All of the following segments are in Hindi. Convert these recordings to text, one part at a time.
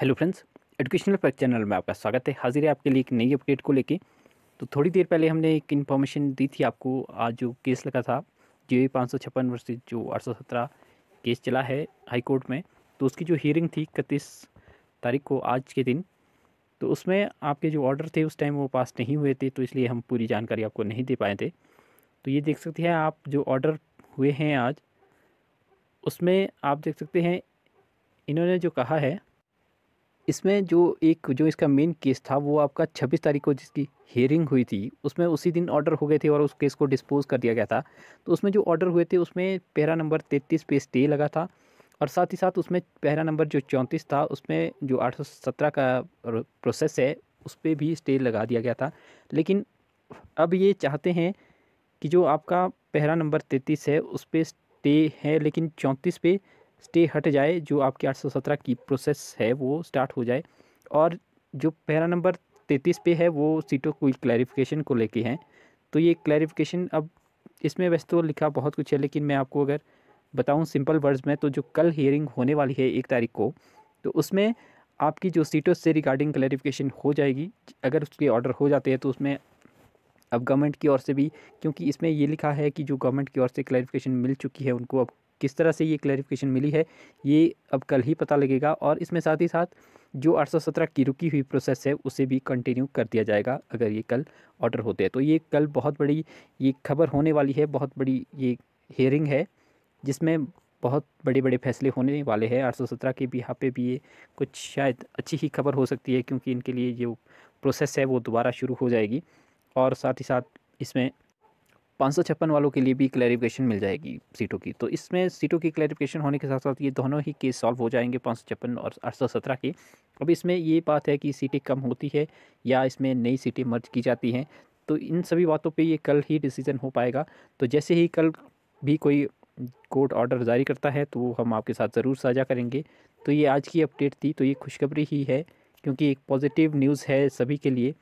hello friends educational fact channel में आपका स्वागत है हाजिर है आपके लिए एक नई अपडेट को लेके तो थोड़ी देर पहले हमने एक इन्फॉर्मेशन दी थी आपको आज जो केस लगा था जे पाँच सौ छप्पन वर्सेज जो आठ सौ सत्रह केस चला है हाई कोर्ट में तो उसकी जो हियरिंग थी इकतीस तारीख को आज के दिन तो उसमें आपके जो ऑर्डर थे उस टाइम वो पास नहीं हुए थे तो इसलिए हम पूरी जानकारी आपको नहीं दे पाए थे तो ये देख सकते हैं आप जो ऑर्डर हुए हैं आज उसमें आप देख सकते हैं इन्होंने जो कहा है इसमें जो एक जो इसका मेन केस था वो आपका 26 तारीख को जिसकी हियरिंग हुई थी उसमें उसी दिन ऑर्डर हो गए थे और उस केस को डिस्पोज कर दिया गया था तो उसमें जो ऑर्डर हुए थे उसमें पहरा नंबर तैंतीस पे स्टे लगा था और साथ ही साथ उसमें पहरा नंबर जो चौंतीस था उसमें जो 817 का प्रोसेस है उस पर भी स्टे लगा दिया गया था लेकिन अब ये चाहते हैं कि जो आपका पहरा नंबर तैंतीस है उस पर स्टे है लेकिन चौंतीस पे स्टे हट जाए जो आपकी 817 की प्रोसेस है वो स्टार्ट हो जाए और जो पहला नंबर तैंतीस पे है वो सीटों को क्लैरिफिकेशन को लेके हैं तो ये क्लैरिफिकेशन अब इसमें वैसे तो लिखा बहुत कुछ है लेकिन मैं आपको अगर बताऊँ सिंपल वर्ड्स में तो जो कल हियरिंग होने वाली है एक तारीख को तो उसमें आपकी जो सीटों से रिगार्डिंग क्लैरिफिकेशन हो जाएगी अगर उसके ऑर्डर हो जाते हैं तो उसमें अब गवर्नमेंट की ओर से भी क्योंकि इसमें ये लिखा है कि जो गवर्नमेंट की ओर से क्लैरिफिकेशन मिल चुकी है उनको अब किस तरह से ये क्लैरिफिकेशन मिली है ये अब कल ही पता लगेगा और इसमें साथ ही साथ जो 817 की रुकी हुई प्रोसेस है उसे भी कंटिन्यू कर दिया जाएगा अगर ये कल ऑर्डर होते हैं तो ये कल बहुत बड़ी ये खबर होने वाली है बहुत बड़ी ये हेयरिंग है जिसमें बहुत बड़े बड़े फैसले होने वाले हैं सत्रह के भी यहाँ पे भी ये कुछ शायद अच्छी ही खबर हो सकती है क्योंकि इनके लिए जो प्रोसेस है वो दोबारा शुरू हो जाएगी और साथ ही साथ इसमें पाँच वालों के लिए भी क्लैरिफिकेशन मिल जाएगी सीटों की तो इसमें सीटों की क्लैरिफिकेशन होने के साथ साथ ये दोनों ही केस सॉल्व हो जाएंगे पाँच और आठ के अब इसमें ये बात है कि सीटें कम होती है या इसमें नई सीटें मर्ज की जाती हैं तो इन सभी बातों पे ये कल ही डिसीज़न हो पाएगा तो जैसे ही कल भी कोई कोर्ट ऑर्डर जारी करता है तो हम आपके साथ ज़रूर साझा करेंगे तो ये आज की अपडेट थी तो ये खुशखबरी ही है क्योंकि एक पॉजिटिव न्यूज़ है सभी के लिए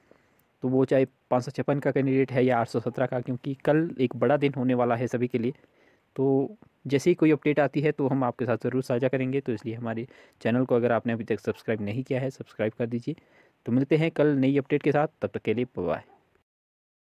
तो वो चाहे पाँच का कैंडिडेट है या आठ का क्योंकि कल एक बड़ा दिन होने वाला है सभी के लिए तो जैसे ही कोई अपडेट आती है तो हम आपके साथ ज़रूर साझा करेंगे तो इसलिए हमारे चैनल को अगर आपने अभी तक सब्सक्राइब नहीं किया है सब्सक्राइब कर दीजिए तो मिलते हैं कल नई अपडेट के साथ तब तक के लिए बाय